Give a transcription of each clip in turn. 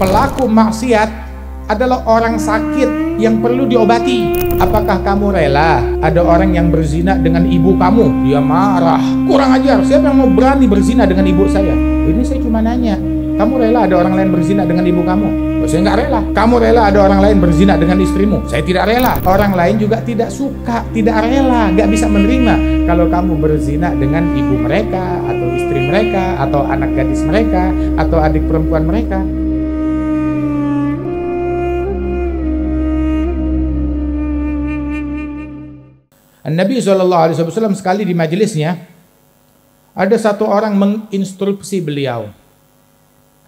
pelaku maksiat adalah orang sakit yang perlu diobati. Apakah kamu rela ada orang yang berzina dengan ibu kamu? Dia marah. Kurang ajar, siapa yang mau berani berzina dengan ibu saya? Ini saya cuma nanya. Kamu rela ada orang lain berzina dengan ibu kamu? saya nggak rela. Kamu rela ada orang lain berzina dengan istrimu? Saya tidak rela. Orang lain juga tidak suka, tidak rela, nggak bisa menerima. Kalau kamu berzina dengan ibu mereka, atau istri mereka, atau anak gadis mereka, atau adik perempuan mereka, Nabi Shallallahu Alaihi Wasallam sekali di majelisnya ada satu orang menginstruksi beliau.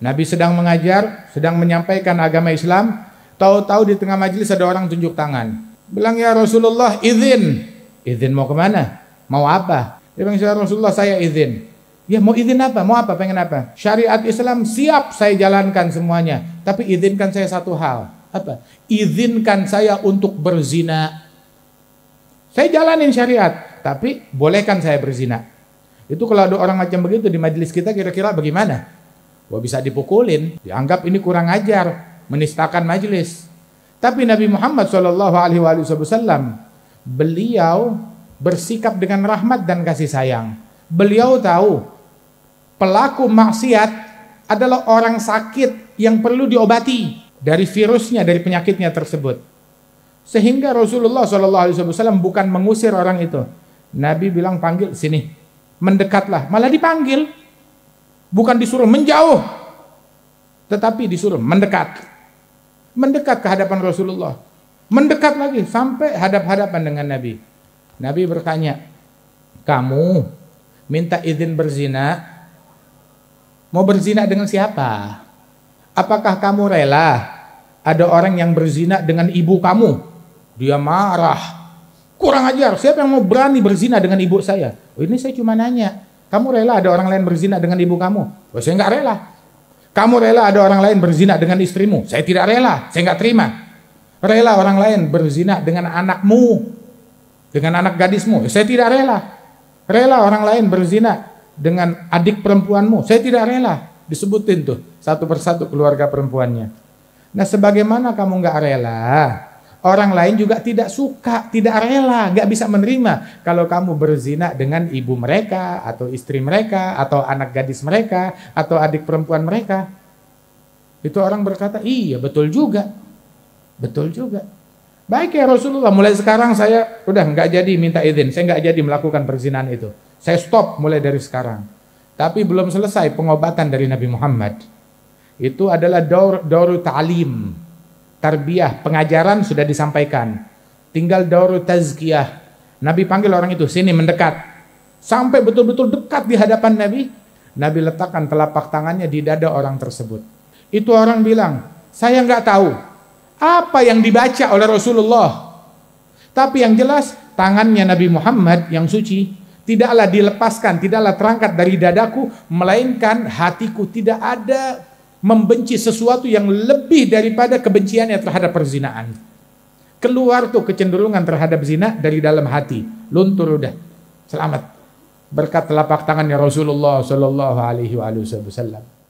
Nabi sedang mengajar, sedang menyampaikan agama Islam. Tahu-tahu di tengah majelis ada orang tunjuk tangan. Bilang ya Rasulullah izin. Izin mau kemana? Mau apa? Dia bilang ya Rasulullah saya izin. Ya mau izin apa? Mau apa? Pengen apa? Syariat Islam siap saya jalankan semuanya. Tapi izinkan saya satu hal. Apa? Izinkan saya untuk berzina. Saya jalanin syariat, tapi bolehkan saya berzina. Itu kalau ada orang macam begitu di majelis kita kira-kira bagaimana? Wah bisa dipukulin, dianggap ini kurang ajar, menistakan majelis. Tapi Nabi Muhammad saw beliau bersikap dengan rahmat dan kasih sayang. Beliau tahu pelaku maksiat adalah orang sakit yang perlu diobati dari virusnya, dari penyakitnya tersebut. Sehingga Rasulullah SAW bukan mengusir orang itu. Nabi bilang panggil sini, mendekatlah. Malah dipanggil, bukan disuruh menjauh, tetapi disuruh mendekat. Mendekat ke hadapan Rasulullah. Mendekat lagi sampai hadap-hadapan dengan Nabi. Nabi bertanya, kamu minta izin berzina, mau berzina dengan siapa? Apakah kamu rela ada orang yang berzina dengan ibu kamu? Dia marah. Kurang ajar. Siapa yang mau berani berzina dengan ibu saya? Oh, ini saya cuma nanya. Kamu rela ada orang lain berzina dengan ibu kamu? Oh, saya nggak rela. Kamu rela ada orang lain berzina dengan istrimu? Saya tidak rela. Saya nggak terima. Rela orang lain berzina dengan anakmu, dengan anak gadismu? Saya tidak rela. Rela orang lain berzina dengan adik perempuanmu. Saya tidak rela. Disebutin tuh satu persatu keluarga perempuannya. Nah, sebagaimana kamu nggak rela, Orang lain juga tidak suka, tidak rela, nggak bisa menerima kalau kamu berzina dengan ibu mereka, atau istri mereka, atau anak gadis mereka, atau adik perempuan mereka. Itu orang berkata, iya betul juga, betul juga. Baik ya Rasulullah, mulai sekarang saya udah nggak jadi minta izin, saya nggak jadi melakukan perzinahan itu. Saya stop mulai dari sekarang. Tapi belum selesai pengobatan dari Nabi Muhammad. Itu adalah daur, daur ta'lim tarbiyah, pengajaran sudah disampaikan. Tinggal daur tazkiyah. Nabi panggil orang itu, sini mendekat. Sampai betul-betul dekat di hadapan Nabi, Nabi letakkan telapak tangannya di dada orang tersebut. Itu orang bilang, saya nggak tahu apa yang dibaca oleh Rasulullah. Tapi yang jelas, tangannya Nabi Muhammad yang suci tidaklah dilepaskan, tidaklah terangkat dari dadaku, melainkan hatiku tidak ada membenci sesuatu yang lebih daripada kebenciannya terhadap perzinaan. Keluar tuh kecenderungan terhadap zina dari dalam hati. Luntur udah. Selamat. Berkat telapak tangannya Rasulullah Shallallahu Alaihi Wasallam.